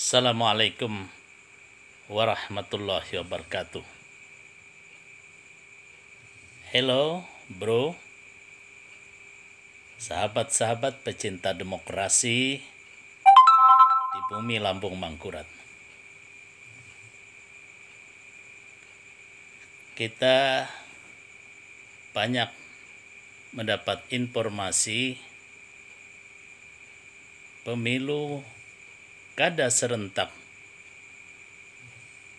Assalamualaikum warahmatullahi wabarakatuh. Hello, bro. Sahabat-sahabat pecinta demokrasi di bumi Lampung Mangkurat. Kita banyak mendapat informasi pemilu Pilkada Serentak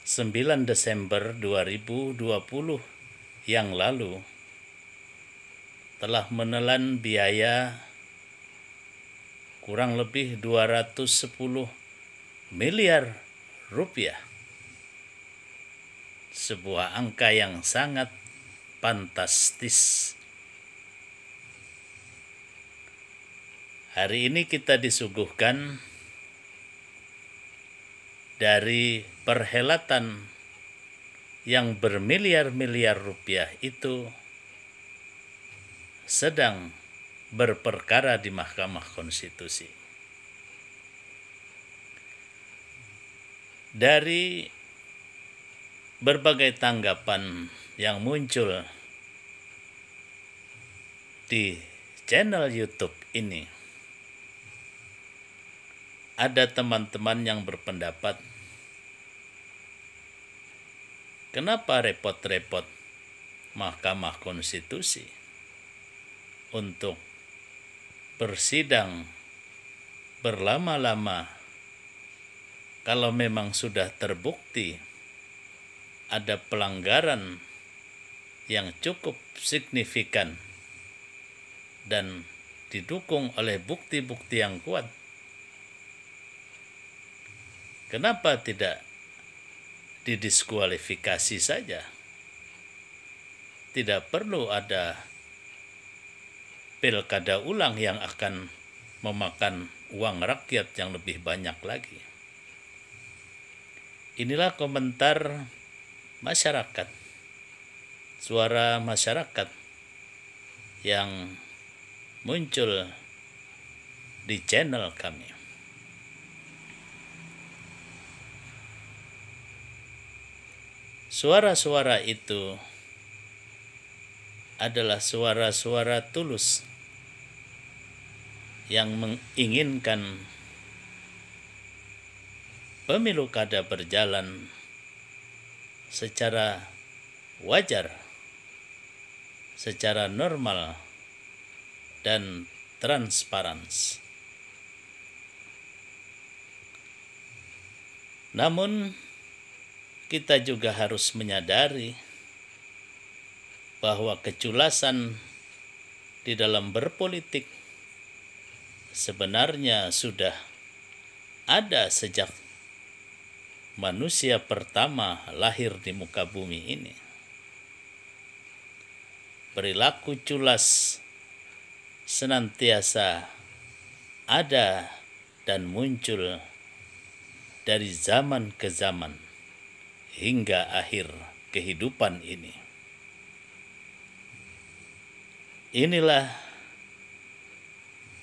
9 Desember 2020 yang lalu telah menelan biaya kurang lebih 210 miliar rupiah. Sebuah angka yang sangat fantastis. Hari ini kita disuguhkan dari perhelatan yang bermiliar-miliar rupiah itu sedang berperkara di Mahkamah Konstitusi. Dari berbagai tanggapan yang muncul di channel YouTube ini, ada teman-teman yang berpendapat Kenapa repot-repot Mahkamah Konstitusi untuk bersidang berlama-lama kalau memang sudah terbukti ada pelanggaran yang cukup signifikan dan didukung oleh bukti-bukti yang kuat. Kenapa tidak didiskualifikasi saja. Tidak perlu ada pilkada ulang yang akan memakan uang rakyat yang lebih banyak lagi. Inilah komentar masyarakat, suara masyarakat yang muncul di channel kami. Suara-suara itu adalah suara-suara tulus yang menginginkan pemilu kada berjalan secara wajar, secara normal, dan transparans. Namun, kita juga harus menyadari bahwa keculasan di dalam berpolitik sebenarnya sudah ada sejak manusia pertama lahir di muka bumi ini. Perilaku culas senantiasa ada dan muncul dari zaman ke zaman hingga akhir kehidupan ini. Inilah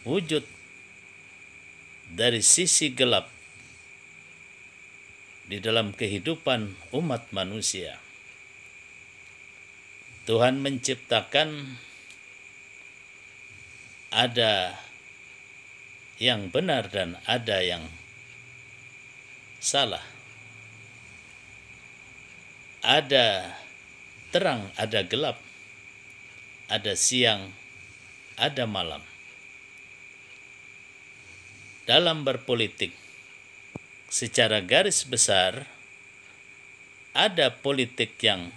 wujud dari sisi gelap di dalam kehidupan umat manusia. Tuhan menciptakan ada yang benar dan ada yang salah ada terang, ada gelap, ada siang, ada malam. Dalam berpolitik, secara garis besar, ada politik yang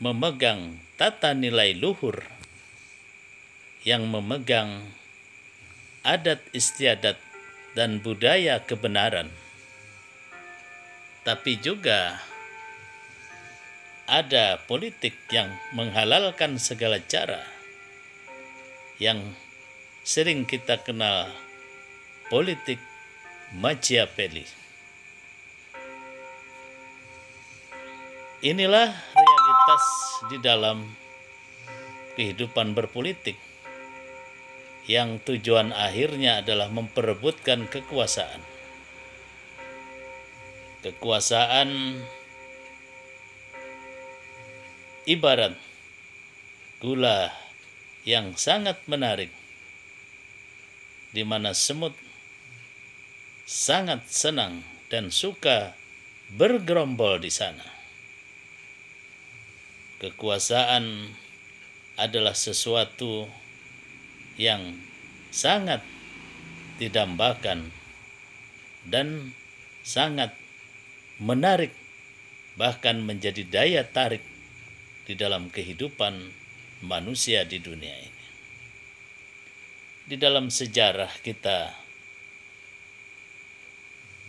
memegang tata nilai luhur, yang memegang adat istiadat dan budaya kebenaran, tapi juga ada politik yang menghalalkan segala cara yang sering kita kenal politik Machiavelli. Inilah realitas di dalam kehidupan berpolitik yang tujuan akhirnya adalah memperebutkan kekuasaan. Kekuasaan ibarat gula yang sangat menarik di mana semut sangat senang dan suka bergerombol di sana. Kekuasaan adalah sesuatu yang sangat didambakan dan sangat menarik bahkan menjadi daya tarik di dalam kehidupan manusia di dunia ini. Di dalam sejarah kita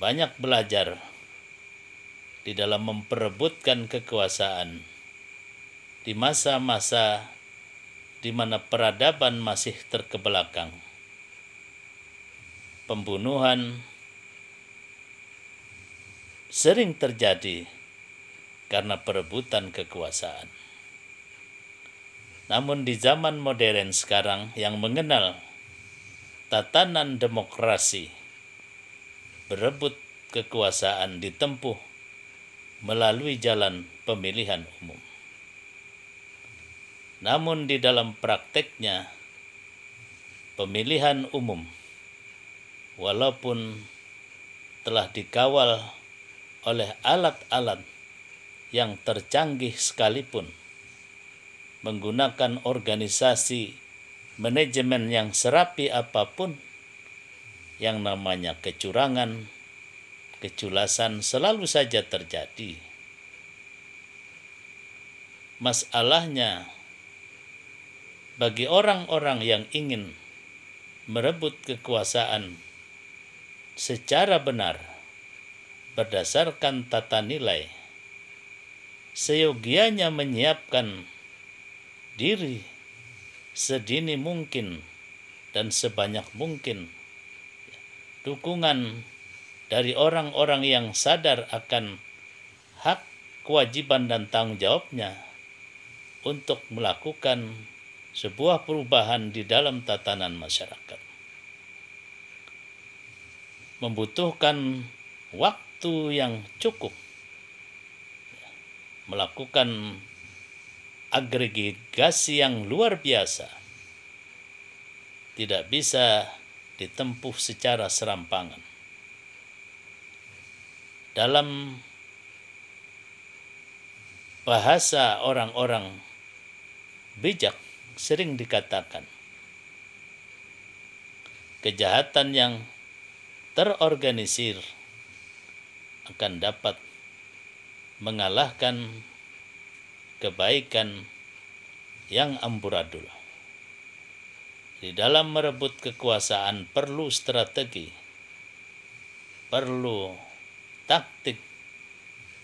banyak belajar di dalam memperebutkan kekuasaan di masa-masa di mana peradaban masih terkebelakang. Pembunuhan sering terjadi karena perebutan kekuasaan. Namun di zaman modern sekarang yang mengenal tatanan demokrasi berebut kekuasaan ditempuh melalui jalan pemilihan umum. Namun di dalam prakteknya pemilihan umum walaupun telah dikawal oleh alat-alat yang tercanggih sekalipun menggunakan organisasi manajemen yang serapi apapun yang namanya kecurangan, keculasan selalu saja terjadi. Masalahnya bagi orang-orang yang ingin merebut kekuasaan secara benar berdasarkan tata nilai seyogianya menyiapkan diri sedini mungkin dan sebanyak mungkin dukungan dari orang-orang yang sadar akan hak, kewajiban, dan tanggung jawabnya untuk melakukan sebuah perubahan di dalam tatanan masyarakat. Membutuhkan waktu yang cukup melakukan agregasi yang luar biasa tidak bisa ditempuh secara serampangan. Dalam bahasa orang-orang bijak sering dikatakan kejahatan yang terorganisir akan dapat mengalahkan kebaikan yang amburadul. Di dalam merebut kekuasaan perlu strategi, perlu taktik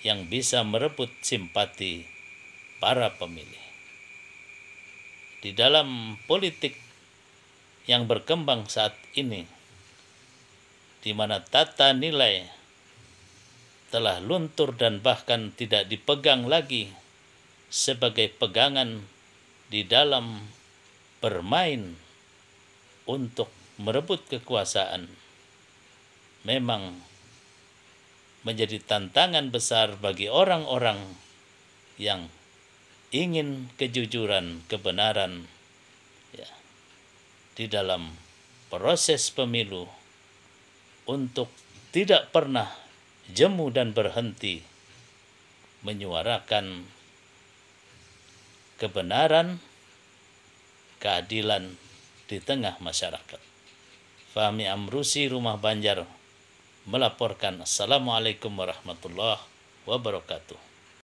yang bisa merebut simpati para pemilih. Di dalam politik yang berkembang saat ini, di mana tata nilai telah luntur dan bahkan tidak dipegang lagi sebagai pegangan di dalam bermain untuk merebut kekuasaan memang menjadi tantangan besar bagi orang-orang yang ingin kejujuran, kebenaran ya, di dalam proses pemilu untuk tidak pernah jemu dan berhenti menyuarakan kebenaran, keadilan di tengah masyarakat. Fahmi Amrusi Rumah Banjar melaporkan Assalamualaikum warahmatullahi wabarakatuh.